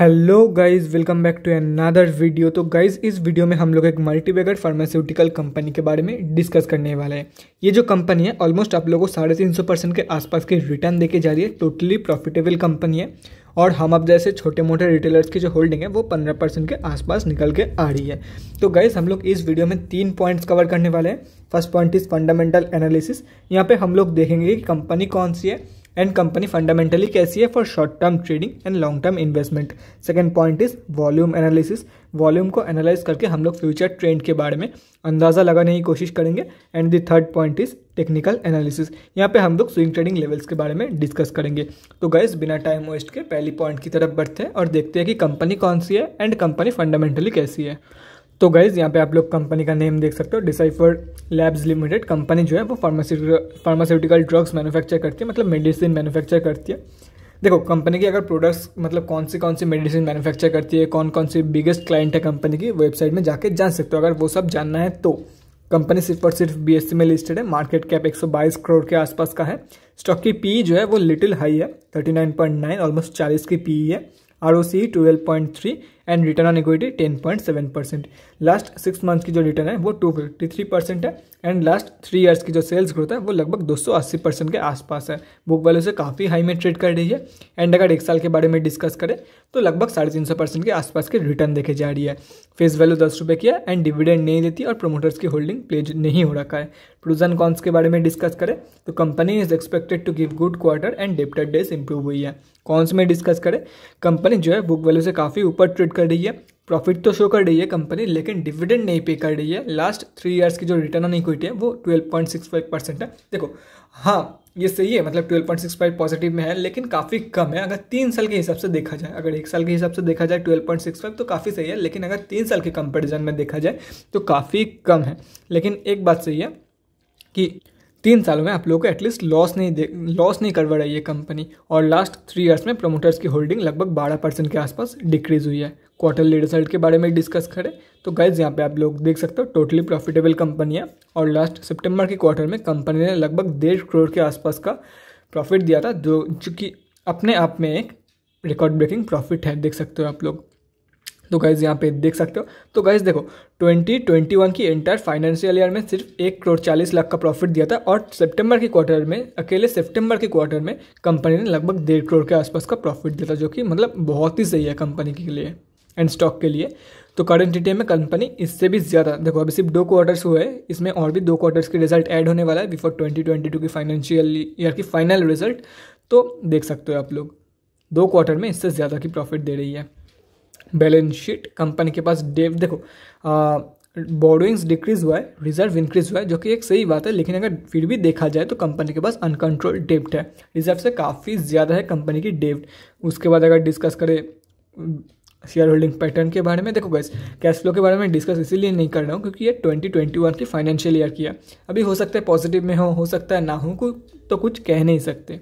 hello guys welcome back to another video तो guys इस video में हम लोग एक मल्टीबैगर फार्मास्यूटिकल कंपनी के बारे में डिस्कस करने वाले हैं ये जो कंपनी है ऑलमोस्ट आप लोगों को साढ़े तीन सौ परसेंट के आसपास की रिटर्न देके जा रही है टोटली प्रॉफिटेबल कंपनी है और हम अब जैसे छोटे मोटे रिटेलर्स की जो होल्डिंग है वो पंद्रह परसेंट के आसपास निकल के आ रही है तो गाइज हम लोग इस वीडियो में तीन पॉइंट्स कवर करने वाले हैं first point is fundamental analysis यहाँ पर हम लोग देखेंगे कि कंपनी कौन सी है एंड कंपनी फंडामेंटली कैसी है for short term trading and long term investment second point is volume analysis volume को एनालाइज करके हम लोग फ्यूचर ट्रेंड के बारे में अंदाज़ा लगाने की कोशिश करेंगे and the third point is technical analysis यहाँ पे हम लोग स्विंग ट्रेडिंग लेवल्स के बारे में डिस्कस करेंगे तो गैस बिना टाइम वेस्ट के पहली पॉइंट की तरफ बढ़ते हैं और देखते हैं कि कंपनी कौन सी है एंड कंपनी फंडामेंटली कैसी है तो गाइज़ यहाँ पे आप लोग कंपनी का नेम देख सकते हो डिसाइफर लैब्स लिमिटेड कंपनी जो है वो फार्मास्यूटिकल फार्मास्यूटिकल ड्रग्स मैन्युफैक्चर करती है मतलब मेडिसिन मैन्युफैक्चर करती है देखो कंपनी की अगर प्रोडक्ट्स मतलब कौन सी कौन सी मेडिसिन मैन्युफैक्चर करती है कौन कौन सी बिगेस्ट क्लाइंट है कंपनी की वेबसाइट में जाके जान सकते हो अगर वो सब जानना है तो कंपनी सिर्फ और सिर्फ बी में लिस्टेड है मार्केट कैप एक करोड़ के आसपास का है स्टॉक की पी e जो है वो लिटिल हाई है थर्टी ऑलमोस्ट चालीस की पी e है R O C twelve point three and return on equity ten point seven percent last six month की जो रिटर्न है वो टू फिफ्टी थ्री परसेंट है एंड लास्ट थ्री ईयर्स की जो सेल्स ग्रोथ है वो लगभग दो सौ अस्सी परसेंट के आसपास है बुक वैल्यू से काफ़ी हाई में ट्रेड कर रही है एंड अगर एक साल के बारे में डिस्कस करें तो लगभग साढ़े तीन सौ परसेंट के आसपास की रिटर्न देखी जा रही है फेस वैल्यू दस रुपये की है एंड डिविडेंड नहीं देती और प्रोमोटर्स की होल्डिंग प्लेज नहीं हो रखा है प्रोज एंड कॉन्स के बारे में डिस्कस करें तो company is expected to give good quarter and डेप्टेड डेज इंप्रूव हुई है कॉन्स में डिस्कस करें कंपनी जो है बुक वैल्यू से काफ़ी ऊपर ट्रेड कर रही है प्रॉफिट तो शो कर रही है कंपनी लेकिन डिविडेंड नहीं पे कर रही है लास्ट थ्री इयर्स की जो रिटर्न ऑन इक्विटी है वो twelve point six five percent है देखो हाँ ये सही है मतलब twelve point six five positive में है लेकिन काफ़ी कम है अगर तीन साल के हिसाब से देखा जाए अगर एक साल के हिसाब से देखा जाए ट्वेल्व तो काफ़ी सही है लेकिन अगर तीन साल के कंपेरिजन में देखा जाए तो काफ़ी कम है लेकिन एक बात सही है कि तीन सालों में आप लोगों को एटलीस्ट लॉस नहीं दे लॉस नहीं करवा रही है कंपनी और लास्ट थ्री इयर्स में प्रमोटर्स की होल्डिंग लगभग बारह परसेंट के आसपास डिक्रीज हुई है क्वार्टरली रिजल्ट के बारे में डिस्कस करें तो गाइज यहाँ पे आप लोग देख सकते हो टोटली प्रॉफिटेबल कंपनी है और लास्ट सितंबर के क्वार्टर में कंपनी ने लगभग डेढ़ करोड़ के आसपास का प्रॉफिट दिया था जो चूँकि अपने आप में एक रिकॉर्ड ब्रेकिंग प्रॉफिट है देख सकते हो आप लोग तो गाइज़ यहाँ पे देख सकते हो तो गाइज़ देखो 2021 की एंटायर फाइनेंशियल ईयर में सिर्फ एक करोड़ चालीस लाख का प्रॉफिट दिया था और सितंबर के क्वार्टर में अकेले सितंबर के क्वार्टर में कंपनी ने लगभग डेढ़ करोड़ के आसपास का प्रॉफिट दिया था जो कि मतलब बहुत ही सही है कंपनी के लिए एंड स्टॉक के लिए तो करंट रिटेल में कंपनी इससे भी ज़्यादा देखो अभी सिर्फ दो क्वार्टर्स हुए इसमें और भी दो क्वार्टर्स के रिजल्ट ऐड होने वाला है बिफोर 2022 की फाइनेंशियल ईयर की फाइनल रिजल्ट तो देख सकते हो आप लोग दो क्वार्टर में इससे ज़्यादा की प्रॉफिट दे रही है बैलेंस शीट कंपनी के पास डेव देखो बोरोइंग्स डिक्रीज हुआ है रिजर्व इंक्रीज हुआ है जो कि एक सही बात है लेकिन अगर फिर भी देखा जाए तो कंपनी के पास अनकंट्रोल डेब्ट है रिजर्व से काफ़ी ज़्यादा है कंपनी की डेब्ट उसके बाद अगर डिस्कस करें शेयर होल्डिंग पैटर्न के बारे में देखो गैस कैश फ्लो के बारे में डिस्कस इसीलिए नहीं कर रहा हूँ क्योंकि ये 2021 की फाइनेंशियल ईयर की है अभी हो सकता है पॉजिटिव में हो हो सकता है ना हो तो कुछ कह नहीं सकते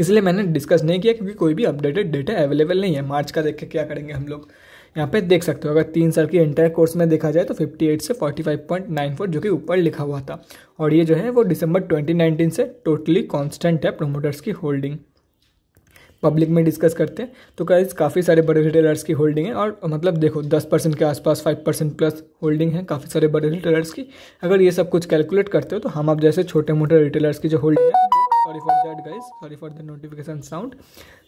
इसलिए मैंने डिस्कस नहीं किया क्योंकि कोई भी अपडेटेड डेटा अवेलेबल नहीं है मार्च का देख के क्या करेंगे हम लोग यहाँ पे देख सकते हो अगर तीन साल की इंटर कोर्स में देखा जाए तो 58 से 45.94 जो कि ऊपर लिखा हुआ था और ये जो है वो दिसंबर 2019 से टोटली कांस्टेंट है प्रोमोटर्स की होल्डिंग पब्लिक में डिस्कस करते हैं तो गाइज काफ़ी सारे बड़े रिटेलर्स की होल्डिंग है और मतलब देखो दस परसेंट के आसपास फाइव परसेंट प्लस होल्डिंग है काफ़ी सारे बड़े रिटेलर्स की अगर ये सब कुछ कैलकुलेट करते हो तो हम आप जैसे छोटे मोटे रिटेलर्स की जो होल्डिंग है sorry for that guys sorry for the notification sound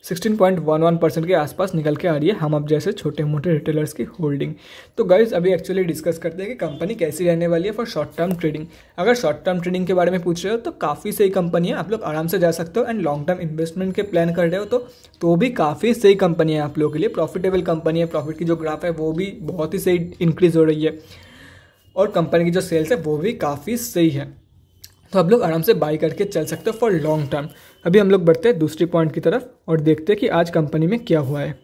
16.11 percent के आसपास निकल के आ रही है हम अब जैसे छोटे मोटे रिटेलर्स की होल्डिंग तो गाइज अभी एक्चुअली डिस्कस करते हैं कि कंपनी कैसी रहने वाली है फॉर शॉर्ट टर्म ट्रेडिंग अगर शॉर्ट टर्म ट्रेडिंग के बारे में पूछ रहे हो तो काफ़ी सही कंपनी है आप लोग आराम से जा सकते हो एंड लॉन्ग टर्म इन्वेस्टमेंट के प्लान कर रहे हो तो, तो भी काफ़ी सही कंपनी है आप लोगों के लिए प्रॉफिटेबल कंपनी है प्रॉफिट की जो ग्राफ है वो भी बहुत ही सही इंक्रीज़ हो रही है और कंपनी की जो सेल्स है वो भी काफ़ी सही है तो आप लोग आराम से बाई करके चल सकते हो फॉर लॉन्ग टर्म अभी हम लोग बढ़ते हैं दूसरी पॉइंट की तरफ और देखते हैं कि आज कंपनी में क्या हुआ है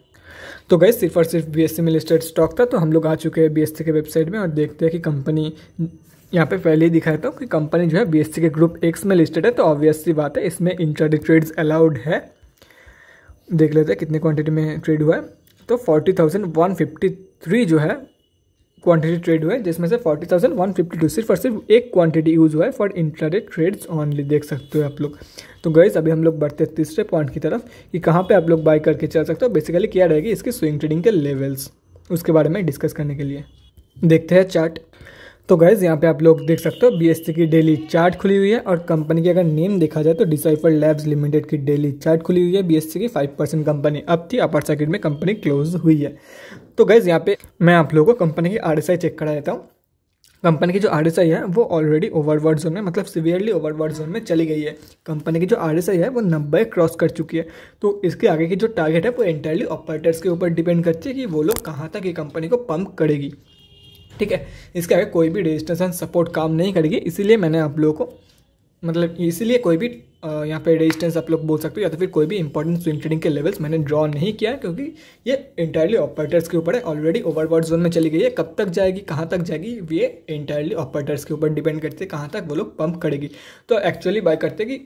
तो गए सिर्फ और सिर्फ बी एस में लिस्टेड स्टॉक था तो हम लोग आ चुके हैं बी के वेबसाइट में और देखते हैं कि कंपनी यहाँ पे पहले ही दिखाया था कि कंपनी जो है बी के ग्रुप एक्स में लिस्टेड है तो ऑब्वियस सी बात है इसमें इंटरडे ट्रेड्स अलाउड है देख लेते हैं कितने क्वांटिटी में ट्रेड हुआ है तो forty thousand one fifty three जो है क्वांटिटी ट्रेड हुए जिसमें से forty thousand one fifty two सिर्फ और सिर्फ एक क्वांटिटी यूज़ हुआ है फॉर इंट्राडे ट्रेड्स ऑनली देख सकते हो आप लोग तो गैस अभी हम लोग बढ़ते हैं तीसरे पॉइंट की तरफ कि कहाँ पे आप लोग बाय करके चल सकते हो बेसिकली क्या रहेगी इसके स्विंग ट्रेडिंग के लेवल्स उसके बारे में डिस्कस करने के लिए देखते हैं चार्ट तो गैज़ यहाँ पे आप लोग देख सकते हो बी की डेली चार्ट खुली हुई है और कंपनी की अगर नेम देखा जाए तो डिसाइफर लैब्स लिमिटेड की डेली चार्ट खुली हुई है बी की 5 परसेंट कंपनी अब थी अपर सर्किट में कंपनी क्लोज हुई है तो गैज़ यहाँ पे मैं आप लोगों को कंपनी की आर चेक करा देता हूँ कंपनी की जो आर है वो ऑलरेडी ओवरवर्ड जोन में मतलब सिवियरली ओवरवर्ड जोन में चली गई है कंपनी की जो आर है वो नब्बे क्रॉस कर चुकी है तो इसके आगे की जो टारगेट है वो एंटायरली ऑपरेटर्स के ऊपर डिपेंड करती है कि वो लोग कहाँ तक ये कंपनी को पंप करेगी ठीक है इसके आगे कोई भी रजिस्ट्रेशन सपोर्ट काम नहीं करेगी इसीलिए मैंने आप लोगों को मतलब इसीलिए कोई भी यहाँ पे रजिस्ट्रेंस आप लोग बोल सकते हो या तो फिर कोई भी इंपॉर्टेंट स्विंग ट्रेडिंग के लेवल्स मैंने ड्रॉ नहीं किया क्योंकि ये इंटायरली ऑपरेटर्स के ऊपर है ऑलरेडी ओवरवर्ड जोन में चली गई है कब तक जाएगी कहाँ तक जाएगी ये इंटायरली ऑपरेटर्स के ऊपर डिपेंड करते हैं कहाँ तक वो लोग पंप करेगी तो एक्चुअली बाय करते कि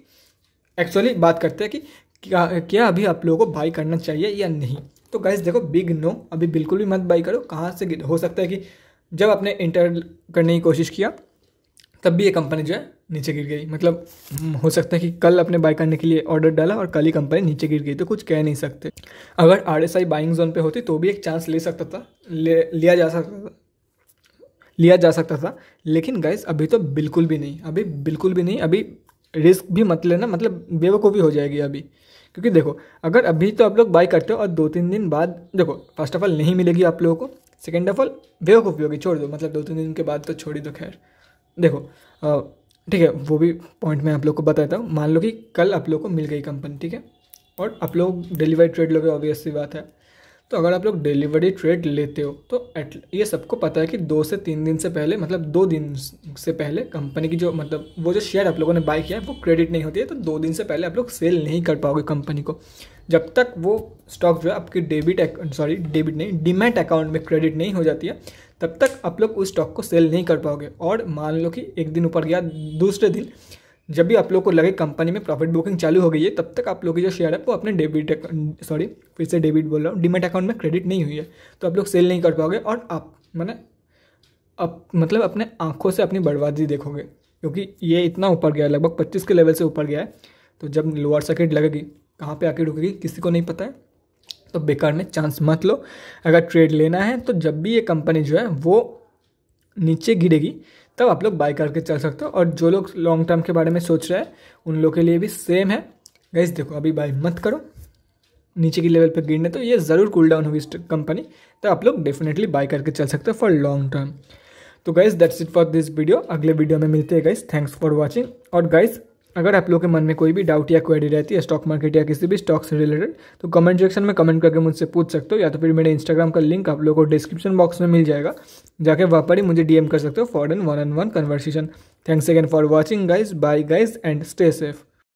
एक्चुअली बात करते हैं कि क्या क्या अभी आप लोगों को बाई करना चाहिए या नहीं तो गैस देखो बिग नो अभी बिल्कुल भी मत बाई करो कहाँ से हो सकता है कि जब आपने इंटर करने की कोशिश किया तब भी ये कंपनी जो है नीचे गिर गई मतलब हो सकता है कि कल अपने बाय करने के लिए ऑर्डर डाला और कल ही कंपनी नीचे गिर गई तो कुछ कह नहीं सकते अगर R S I buying zone पर होती तो भी एक चांस ले सकता था ले लिया जा सकता था लिया जा सकता था लेकिन गैस अभी तो बिल्कुल भी नहीं अभी बिल्कुल भी नहीं अभी रिस्क भी मत लेना मतलब बेवकूफ़ी हो जाएगी अभी क्योंकि देखो अगर अभी तो आप लोग बाई करते हो और दो तीन दिन बाद देखो फर्स्ट ऑफ ऑल नहीं मिलेगी आप लोगों को सेकेंड ऑफ ऑल बेवकूफ़ी होगी छोड़ दो मतलब दो तीन दिन के बाद तो छोड़ ही दो खैर देखो ठीक है वो भी पॉइंट मैं आप लोग को बताता हूँ मान लो कि कल आप लोग को मिल गई कंपनी ठीक है और आप लोग डिलीवरी ट्रेड लोगे ऑब्वियस सी बात है तो अगर आप लोग डिलीवरी ट्रेड लेते हो तो एट ये सबको पता है कि दो से तीन दिन से पहले मतलब दो दिन से पहले कंपनी की जो मतलब वो जो शेयर आप लोगों ने बाय किया है वो क्रेडिट नहीं होती है तो दो दिन से पहले आप लोग सेल नहीं कर पाओगे कंपनी को जब तक वो स्टॉक जो है आपके डेबिट सॉरी डेबिट नहीं डिमेट अकाउंट में क्रेडिट नहीं हो जाती है तब तक आप लोग उस स्टॉक को सेल नहीं कर पाओगे और मान लो कि एक दिन ऊपर गया दूसरे दिन जब भी आप लोग को लगे कंपनी में प्रॉफिट बुकिंग चालू हो गई है तब तक आप लोग की जो शेयर है वो अपने डेबिट सॉरी फिर से डेबिट बोल रहा हूँ डिमेट अकाउंट में क्रेडिट नहीं हुई है तो आप लोग सेल नहीं कर पाओगे और आप मैंने अप मतलब अपने आंखों से अपनी बर्बादी देखोगे क्योंकि ये इतना ऊपर गया है लगभग पच्चीस के लेवल से ऊपर गया है तो जब लोअर सर्किट लगेगी कहाँ पे आके रुकेगी किसी को नहीं पता है तो बेकार में चांस मत लो अगर ट्रेड लेना है तो जब भी ये कंपनी जो है वो नीचे गिरेगी तब आप लोग बाय करके चल सकते हो और जो लोग लॉन्ग टर्म के बारे में सोच रहे हैं उन लोग के लिए भी सेम है गैस देखो अभी बाय मत करो नीचे की लेवल पर गिरने तो ये ज़रूर कूल डाउन होगी इस कंपनी तो आप लोग डेफिनेटली बाय करके चल सकते हो फॉर लॉन्ग टर्म तो guys that's it for this video अगले वीडियो में मिलते हैं गाइज थैंक्स फॉर वॉचिंग और गाइज अगर आप लोग के मन में कोई भी डाउट या क्वेरी रहती है स्टॉक मार्केट या किसी भी स्टॉक से रिलेटेड तो कमेंट सेक्शन में कमेंट करके मुझसे पूछ सकते हो या तो फिर मेरे इंस्टाग्राम का लिंक आप लोगों को डिस्क्रिप्शन बॉक्स में मिल जाएगा जाके वहाँ पर ही मुझे डीएम कर सकते हो for an one on one conversation thanks again for watching guys bye guys and stay safe